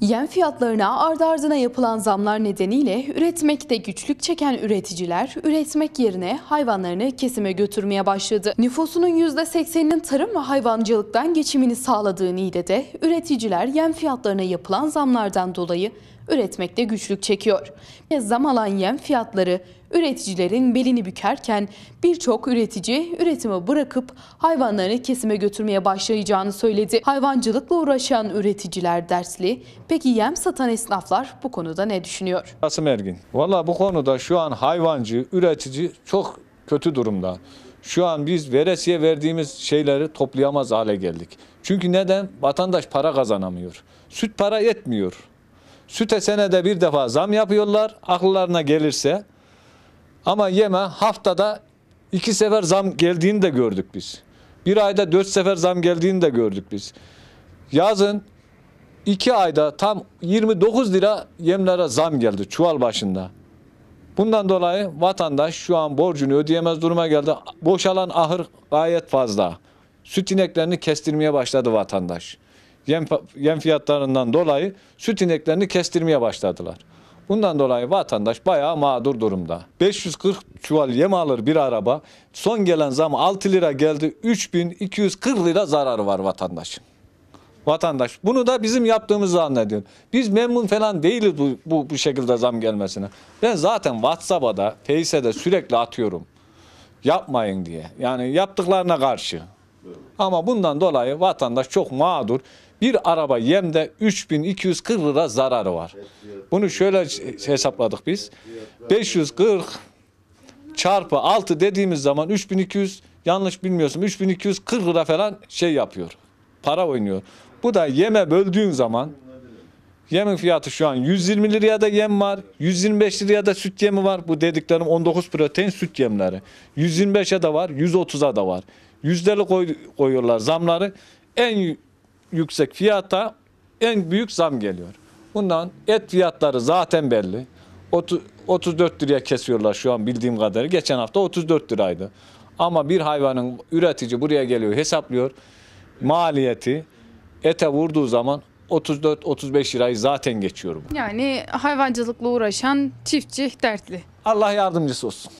Yem fiyatlarına ardı ardına yapılan zamlar nedeniyle üretmekte güçlük çeken üreticiler üretmek yerine hayvanlarını kesime götürmeye başladı. Nüfusunun %80'inin tarım ve hayvancılıktan geçimini sağladığı Niğde'de üreticiler yem fiyatlarına yapılan zamlardan dolayı üretmekte güçlük çekiyor. Zam alan yem fiyatları üreticilerin belini bükerken birçok üretici üretimi bırakıp hayvanlarını kesime götürmeye başlayacağını söyledi. Hayvancılıkla uğraşan üreticiler dersli. Peki yem satan esnaflar bu konuda ne düşünüyor? Kasım Ergin. Valla bu konuda şu an hayvancı, üretici çok kötü durumda. Şu an biz veresiye verdiğimiz şeyleri toplayamaz hale geldik. Çünkü neden? Vatandaş para kazanamıyor. Süt para yetmiyor. Süte senede bir defa zam yapıyorlar akıllarına gelirse. Ama yeme haftada iki sefer zam geldiğini de gördük biz. Bir ayda dört sefer zam geldiğini de gördük biz. Yazın iki ayda tam 29 lira yemlere zam geldi çuval başında. Bundan dolayı vatandaş şu an borcunu ödeyemez duruma geldi. Boşalan ahır gayet fazla. Süt ineklerini kestirmeye başladı vatandaş yem, yem fiyatlarından dolayı süt ineklerini kestirmeye başladılar. Bundan dolayı vatandaş bayağı mağdur durumda. 540 çuval yem alır bir araba. Son gelen zam 6 lira geldi. 3240 lira zararı var vatandaşın. Vatandaş bunu da bizim yaptığımızı zannediyor. Biz memnun falan değiliz bu, bu, bu şekilde zam gelmesine. Ben zaten WhatsApp'a da, Face'e de sürekli atıyorum. Yapmayın diye. Yani yaptıklarına karşı. Ama bundan dolayı vatandaş çok mağdur. Bir araba yemde 3240 lira zararı var. Bunu şöyle hesapladık biz. 540 çarpı 6 dediğimiz zaman 3200 yanlış bilmiyorsun 3240 lira falan şey yapıyor. Para oynuyor. Bu da yeme böldüğün zaman yemin fiyatı şu an 120 liraya da yem var. 125 liraya da süt yemi var. Bu dediklerim 19 protein süt yemleri. 125'e de var, 130'a da var yüzdeli koy, koyuyorlar zamları. En yüksek fiyata en büyük zam geliyor. Bundan et fiyatları zaten belli. Otu, 34 liraya kesiyorlar şu an bildiğim kadarı. Geçen hafta 34 liraydı. Ama bir hayvanın üretici buraya geliyor hesaplıyor. Maliyeti ete vurduğu zaman 34-35 lirayı zaten geçiyorum. Yani hayvancılıkla uğraşan çiftçi dertli. Allah yardımcısı olsun.